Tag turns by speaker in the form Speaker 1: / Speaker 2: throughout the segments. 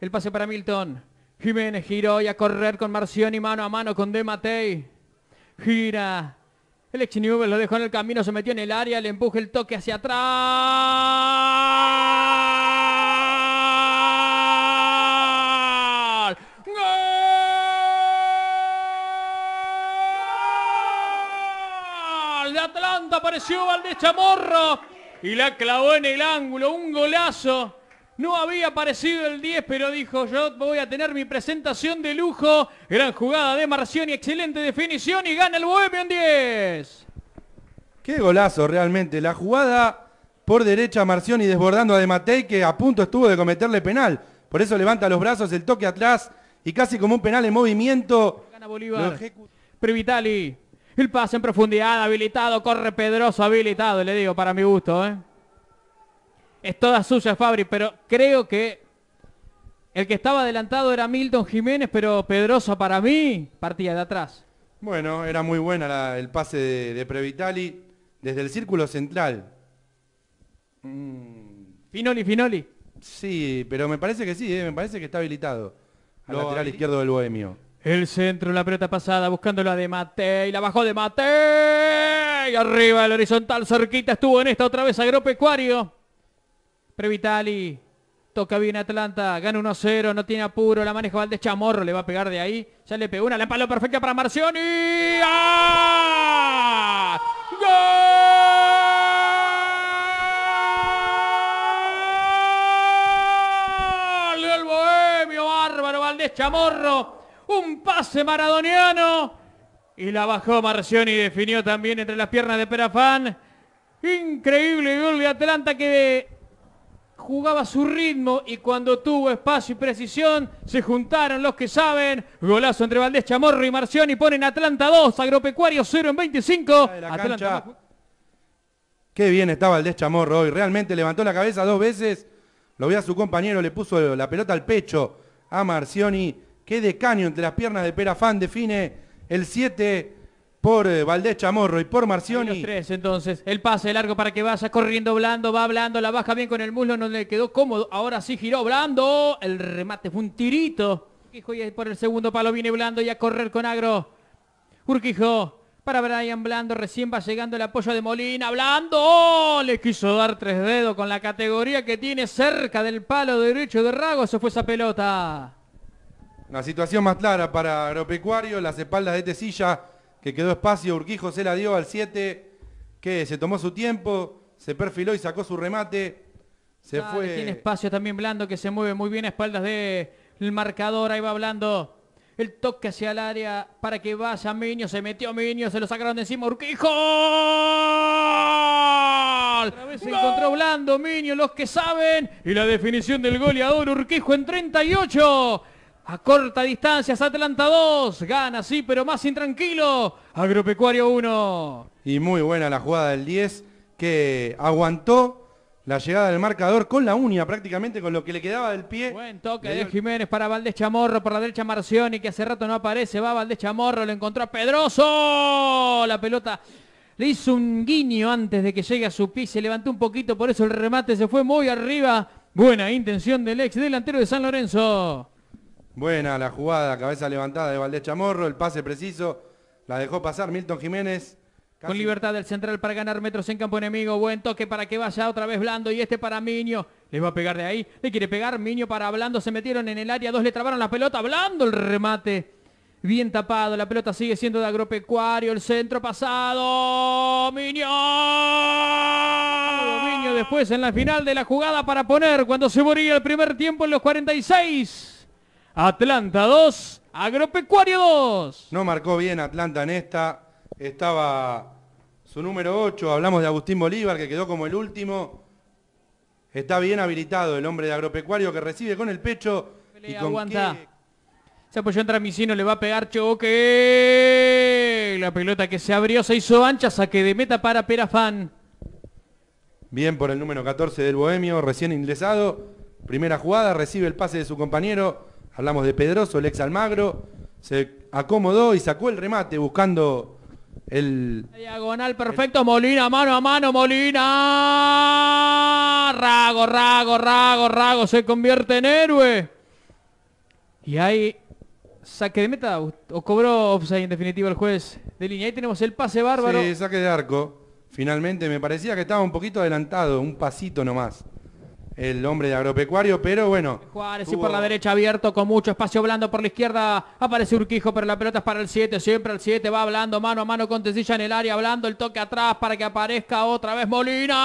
Speaker 1: El pase para Milton. Jiménez giró y a correr con Marcioni mano a mano con De Gira. El ex lo dejó en el camino, se metió en el área, le empuja el toque hacia atrás. ¡Gol! De Atlanta apareció Valdés Chamorro y la clavó en el ángulo, un golazo. No había aparecido el 10, pero dijo, yo voy a tener mi presentación de lujo. Gran jugada de Marción y excelente definición y gana el Bohemian en 10.
Speaker 2: Qué golazo realmente. La jugada por derecha Marción y desbordando a De que a punto estuvo de cometerle penal. Por eso levanta los brazos, el toque atrás y casi como un penal en movimiento.
Speaker 1: Gana Bolívar. Previtali. El pase en profundidad, habilitado, corre Pedroso, habilitado, le digo, para mi gusto. ¿eh? es toda suya, Fabri, pero creo que el que estaba adelantado era Milton Jiménez, pero Pedroso para mí partía de atrás.
Speaker 2: Bueno, era muy buena el pase de, Previtali desde el círculo central. Mm. Finoli, Finoli. Sí, pero me parece que sí, eh, me parece que está habilitado. Al lateral izquierdo del Bohemio. El
Speaker 1: centro, la pelota pasada, la de Matei, la bajó de Y Arriba el horizontal, cerquita estuvo en esta otra vez agropecuario. Previtali. Toca bien Atlanta. Gana 1-0. No tiene apuro. La maneja Valdés Chamorro. Le va a pegar de ahí. Ya le pegó una. La palo perfecta para Marcioni. ¡Ah! ¡Gol! Valdés Chamorro. Un pase maradoniano. Y la bajó Marcioni. Definió también entre las piernas de Perafán. Increíble gol de Atlanta que jugaba su ritmo y cuando tuvo espacio y precisión se juntaron los que saben. Golazo entre Valdés Chamorro y Marción y ponen Atlanta 2, Agropecuario 0 en 25.
Speaker 2: Qué bien está Valdés Chamorro hoy. Realmente levantó la cabeza dos veces. Lo ve a su compañero, le puso la pelota al pecho a Marcioni. Qué de entre las piernas de Perafán define el 7 por eh, Valdés Chamorro y por Marcioni. tres,
Speaker 1: entonces. El pase largo para que vaya corriendo Blando, va Blando, la baja bien con el muslo, no le quedó cómodo. Ahora sí giró Blando. El remate fue un tirito. Urquijo y por el segundo palo viene Blando y a correr con Agro. Urquijo para Brian Blando. Recién va llegando el apoyo de Molina. Blando le quiso dar tres dedos con la categoría que tiene cerca del palo derecho de Rago. Se fue esa pelota.
Speaker 2: ...una situación más clara para Agropecuario. Las espaldas de Tesilla le quedó espacio, Urquijo se la dio al 7, que se tomó su tiempo, se perfiló y sacó su remate. Se fue. Tiene
Speaker 1: espacio también Blando que se mueve muy bien a espaldas del marcador. Ahí va Blando. El toque hacia el área para que vaya Miño. Se metió Miño. Se lo sacaron de encima. Urquijo. Otra vez se encontró Blando, Miño, los que saben. Y la definición del goleador Urquijo en 38. A corta distancia, Atlanta 2. Gana, sí, pero más intranquilo.
Speaker 2: Agropecuario 1. Y muy buena la jugada del 10, que aguantó la llegada del marcador con la uña prácticamente, con lo que le quedaba del pie. Buen toque de Jiménez para Valdés Chamorro, por la derecha Marcioni, que hace rato no aparece.
Speaker 1: Va Valdés Chamorro, lo encontró a Pedroso. La pelota le hizo un guiño antes de que llegue a su pie, se levantó un poquito, por eso el remate se fue muy arriba. Buena
Speaker 2: intención del ex delantero de San Lorenzo. Buena la jugada, cabeza levantada de Valdés Chamorro, el pase preciso, la dejó pasar Milton Jiménez. Con libertad del central para
Speaker 1: ganar metros en campo enemigo, buen toque para que vaya otra vez Blando y este para Miño. Le va a pegar de ahí, le quiere pegar Miño para Blando, se metieron en el área, dos le trabaron la pelota, Blando el remate. Bien tapado, la pelota sigue siendo de agropecuario, el centro pasado, Miño. Miño después en la final de la jugada para poner cuando se moría
Speaker 2: el primer tiempo en los 46. Atlanta 2, Agropecuario 2. No marcó bien Atlanta en esta. Estaba su número 8, hablamos de Agustín Bolívar, que quedó como el último. Está bien habilitado el hombre de Agropecuario que recibe con el pecho. y aguanta. Se pues apoyó en Tramicino, le va a pegar
Speaker 1: Choque. La pelota que se abrió, se hizo ancha, saque de meta para
Speaker 2: Perafán. Bien por el número 14 del Bohemio, recién ingresado. Primera jugada, recibe el pase de su compañero. Hablamos de Pedroso, el ex Almagro, se acomodó y sacó el remate buscando el...
Speaker 1: Diagonal
Speaker 2: perfecto, Molina, mano a mano, Molina. Rago, Rago, Rago, Rago,
Speaker 1: se convierte en héroe. Y ahí, saque de meta, o
Speaker 2: cobró en definitiva el juez de línea. Ahí tenemos el pase bárbaro. Sí, saque de arco. Finalmente me parecía que estaba un poquito adelantado, un pasito nomás el hombre de agropecuario, pero bueno.
Speaker 1: Juárez y por la derecha abierto con mucho espacio blando por la izquierda. Aparece Urquijo, pero la pelota es para el 7, siempre el 7 va hablando mano a mano con Tesilla en el área, hablando el toque atrás para que aparezca otra vez Molina.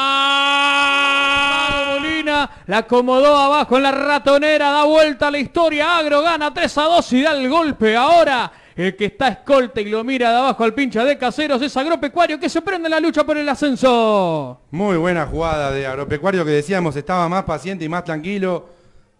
Speaker 1: Molina la acomodó abajo en la ratonera, da vuelta la historia. Agro gana 3 a 2 y da el golpe ahora.
Speaker 2: El que está escolta y lo mira de abajo al pincha de caseros es Agropecuario que se prende en la lucha por el ascenso. Muy buena jugada de Agropecuario que decíamos estaba más paciente y más tranquilo.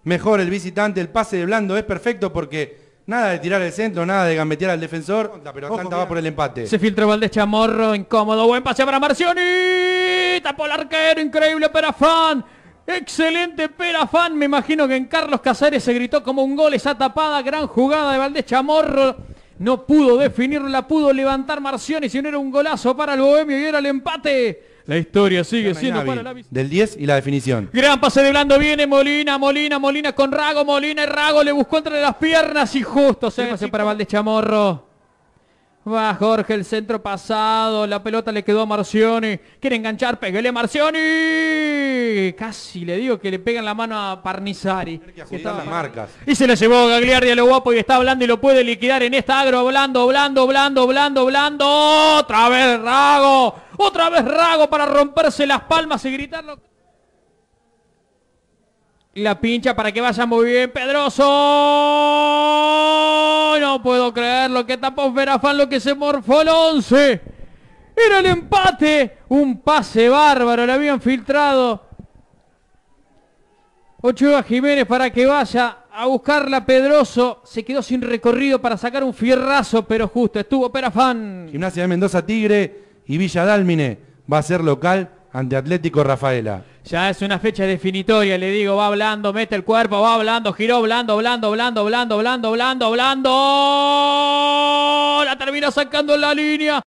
Speaker 2: Mejor el visitante, el pase de Blando es perfecto porque Nada de tirar el centro, nada de gambetear al defensor, pero Santa va por el empate.
Speaker 1: Se filtra Valdés Chamorro, incómodo, buen pase para Marcioni, tapó el arquero, increíble Perafán. Excelente Perafán, me imagino que en Carlos Casares se gritó como un gol esa tapada, gran jugada de Valdés Chamorro. No pudo definirlo, la pudo levantar y si no era un golazo para el Bohemio y era el empate.
Speaker 2: La historia sigue siendo para la Del 10 y la definición.
Speaker 1: Gran pase de Blando, viene Molina, Molina, Molina con Rago, Molina y Rago le buscó entre las piernas y justo se hace para Valdechamorro. Va Jorge, el centro pasado. La pelota le quedó a Marcioni. Quiere enganchar, a Marcioni. Casi le digo que le pegan la mano a Parnizari. Y se la llevó Gagliardi a lo guapo y está hablando y lo puede liquidar en esta agro. hablando, blando, blando, blando, blando. Otra vez Rago. Otra vez Rago para romperse las palmas y gritarlo. La pincha para que vaya muy bien Pedroso. No puedo creerlo. Que tapó Verafán lo que se morfó el 11. Era el empate. Un pase bárbaro. Le habían filtrado. Ochoa Jiménez para que vaya a buscarla Pedroso. Se quedó sin recorrido para sacar un
Speaker 2: fierrazo, pero justo estuvo Perafán. Gimnasia de Mendoza Tigre y Villa Dálmine va a ser local ante Atlético Rafaela.
Speaker 1: Ya es una fecha definitoria, le digo, va hablando, mete el cuerpo, va hablando, giró, blando, blando, blando, blando, blando, blando, blando. La termina sacando en la línea.